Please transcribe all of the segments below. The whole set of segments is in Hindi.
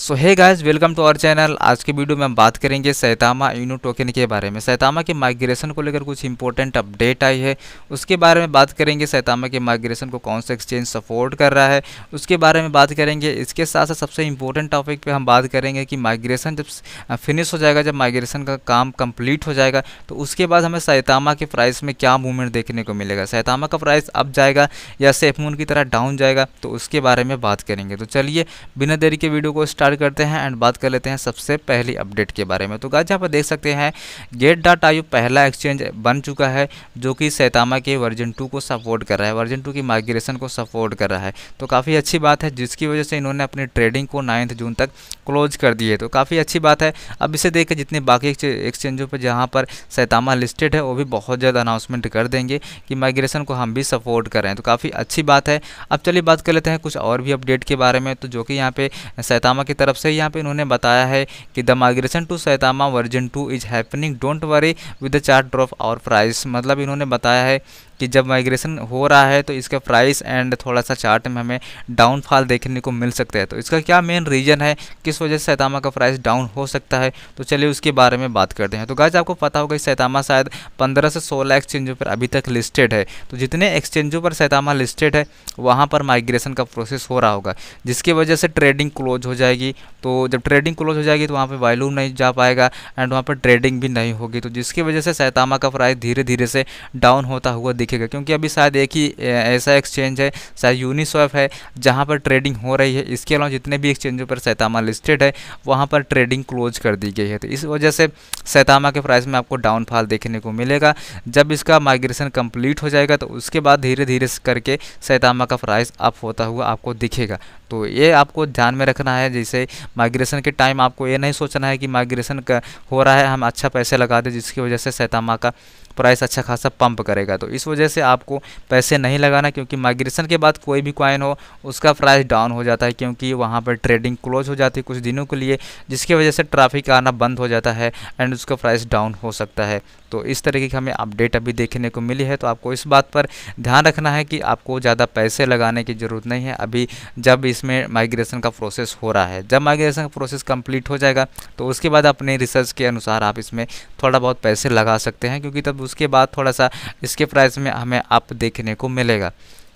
so hi guys welcome to our channel आज के वीडियो में हम बात करेंगे सैतामा यूनो टोकन के बारे में सैतामा के माइग्रेशन को लेकर कुछ इंपॉर्टेंट अपडेट आई है उसके बारे में बात करेंगे सैतामा के माइग्रेशन को कौन सा एक्सचेंज सपोर्ट कर रहा है उसके बारे में बात करेंगे इसके साथ साथ सबसे इंपॉर्टेंट टॉपिक पर हम बात करेंगे कि माइग्रेशन जब फिनिश हो जाएगा जब माइग्रेशन का काम कम्प्लीट हो जाएगा तो उसके बाद हमें सैतामा के प्राइस में क्या मूवमेंट देखने को मिलेगा सैतामा का प्राइस अप जाएगा या सेफमून की तरह डाउन जाएगा तो उसके बारे में बात करेंगे तो चलिए बिना देरी के वीडियो को स्टार्ट स्टार्ट करते हैं एंड बात कर लेते हैं सबसे पहली अपडेट के बारे में तो गाइज यहाँ पर देख सकते हैं गेट डाट आयु पहला एक्सचेंज बन चुका है जो कि सैतामा के वर्जन टू को सपोर्ट कर रहा है वर्जन टू की माइग्रेशन को सपोर्ट कर रहा है तो काफ़ी अच्छी बात है जिसकी वजह से इन्होंने अपनी ट्रेडिंग को नाइन्थ जून तक क्लोज कर दी है तो काफ़ी अच्छी बात है अब इसे देख के जितने बाकी एक्सचेंजों पर जहाँ पर सैतामा लिस्टेड है वो भी बहुत ज़्यादा अनाउंसमेंट कर देंगे कि माइग्रेशन को हम भी सपोर्ट कर रहे हैं तो काफ़ी अच्छी बात है अब चलिए बात कर लेते हैं कुछ और भी अपडेट के बारे में तो जो कि यहाँ पे सैतामा के की तरफ से यहाँ पे इन्होंने बताया है कि the migration to Saitama version two is happening don't worry with the chart drop और प्राइस मतलब इन्होंने बताया है कि जब माइग्रेशन हो रहा है तो इसका प्राइस एंड थोड़ा सा चार्ट में हमें डाउनफॉल देखने को मिल सकता है तो इसका क्या मेन रीज़न है किस वजह से सैतामा का प्राइस डाउन हो सकता है तो चलिए उसके बारे में बात करते हैं तो गाज आपको पता होगा सैतामा शायद पंद्रह से सोलह एक्सचेंजों पर अभी तक लिस्टेड है तो जितने एक्सचेंजों पर सैतामा लिस्टेड है वहाँ पर माइग्रेशन का प्रोसेस हो रहा होगा जिसकी वजह से ट्रेडिंग क्लोज हो जाएगी तो जब ट्रेडिंग क्लोज हो जाएगी तो वहाँ पर वैल्यू नहीं जा पाएगा एंड वहाँ पर ट्रेडिंग भी नहीं होगी तो जिसकी वजह से सैतामा का प्राइस धीरे धीरे से डाउन होता हुआ दिखे रखिएगा क्योंकि अभी शायद एक ही ऐसा एक्सचेंज है शायद यूनिस्वैप है जहाँ पर ट्रेडिंग हो रही है इसके अलावा जितने भी एक्सचेंजों पर सैतामा लिस्टेड है वहाँ पर ट्रेडिंग क्लोज कर दी गई है तो इस वजह से सैतामा के प्राइस में आपको डाउनफॉल देखने को मिलेगा जब इसका माइग्रेशन कंप्लीट हो जाएगा तो उसके बाद धीरे धीरे करके सैतामा का प्राइस अप होता हुआ आपको दिखेगा तो ये आपको ध्यान में रखना है जैसे माइग्रेशन के टाइम आपको ये नहीं सोचना है कि माइग्रेशन हो रहा है हम अच्छा पैसे लगा दें जिसकी वजह से सैतामा का प्राइस अच्छा खासा पंप करेगा तो इस वजह से आपको पैसे नहीं लगाना क्योंकि माइग्रेशन के बाद कोई भी क्वाइन हो उसका प्राइस डाउन हो जाता है क्योंकि वहाँ पर ट्रेडिंग क्लोज हो जाती है कुछ दिनों के लिए जिसकी वजह से ट्रैफिक आना बंद हो जाता है एंड उसका प्राइस डाउन हो सकता है तो इस तरीके की हमें अपडेट अभी देखने को मिली है तो आपको इस बात पर ध्यान रखना है कि आपको ज़्यादा पैसे लगाने की ज़रूरत नहीं है अभी जब इसमें माइग्रेशन का प्रोसेस हो रहा है जब माइग्रेशन का प्रोसेस कंप्लीट हो जाएगा तो उसके बाद अपने रिसर्च के अनुसार आप इसमें थोड़ा बहुत पैसे लगा सकते हैं क्योंकि तब उसके बाद थोड़ा सा इसके प्राइस में हमें आप देखने को मिलेगा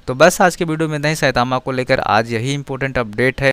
तो बस आज के वीडियो में नहीं सैतामा को लेकर आज यही इंपॉर्टेंट अपडेट है